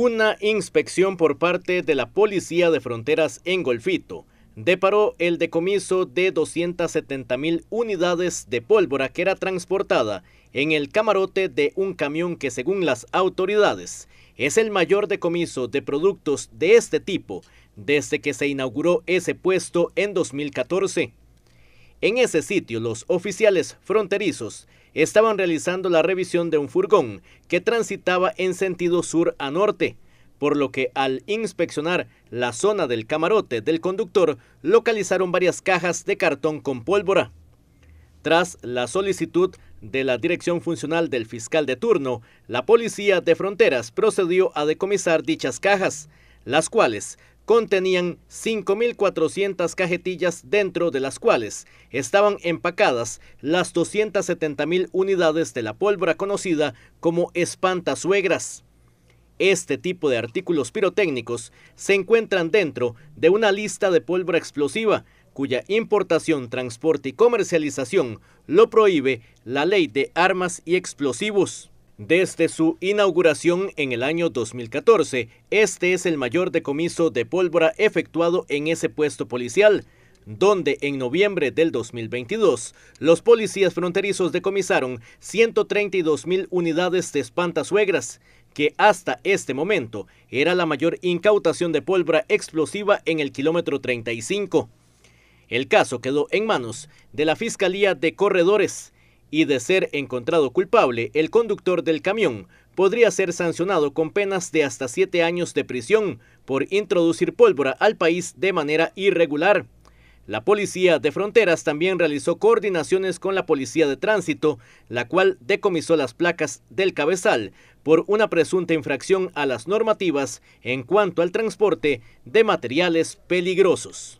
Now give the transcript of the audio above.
Una inspección por parte de la Policía de Fronteras en Golfito deparó el decomiso de 270 mil unidades de pólvora que era transportada en el camarote de un camión que según las autoridades es el mayor decomiso de productos de este tipo desde que se inauguró ese puesto en 2014. En ese sitio, los oficiales fronterizos estaban realizando la revisión de un furgón que transitaba en sentido sur a norte, por lo que al inspeccionar la zona del camarote del conductor, localizaron varias cajas de cartón con pólvora. Tras la solicitud de la Dirección Funcional del Fiscal de Turno, la Policía de Fronteras procedió a decomisar dichas cajas, las cuales contenían 5.400 cajetillas dentro de las cuales estaban empacadas las 270.000 unidades de la pólvora conocida como espantasuegras. Este tipo de artículos pirotécnicos se encuentran dentro de una lista de pólvora explosiva cuya importación, transporte y comercialización lo prohíbe la Ley de Armas y Explosivos. Desde su inauguración en el año 2014, este es el mayor decomiso de pólvora efectuado en ese puesto policial, donde en noviembre del 2022 los policías fronterizos decomisaron 132 mil unidades de suegras, que hasta este momento era la mayor incautación de pólvora explosiva en el kilómetro 35. El caso quedó en manos de la Fiscalía de Corredores, y de ser encontrado culpable, el conductor del camión podría ser sancionado con penas de hasta siete años de prisión por introducir pólvora al país de manera irregular. La Policía de Fronteras también realizó coordinaciones con la Policía de Tránsito, la cual decomisó las placas del cabezal por una presunta infracción a las normativas en cuanto al transporte de materiales peligrosos.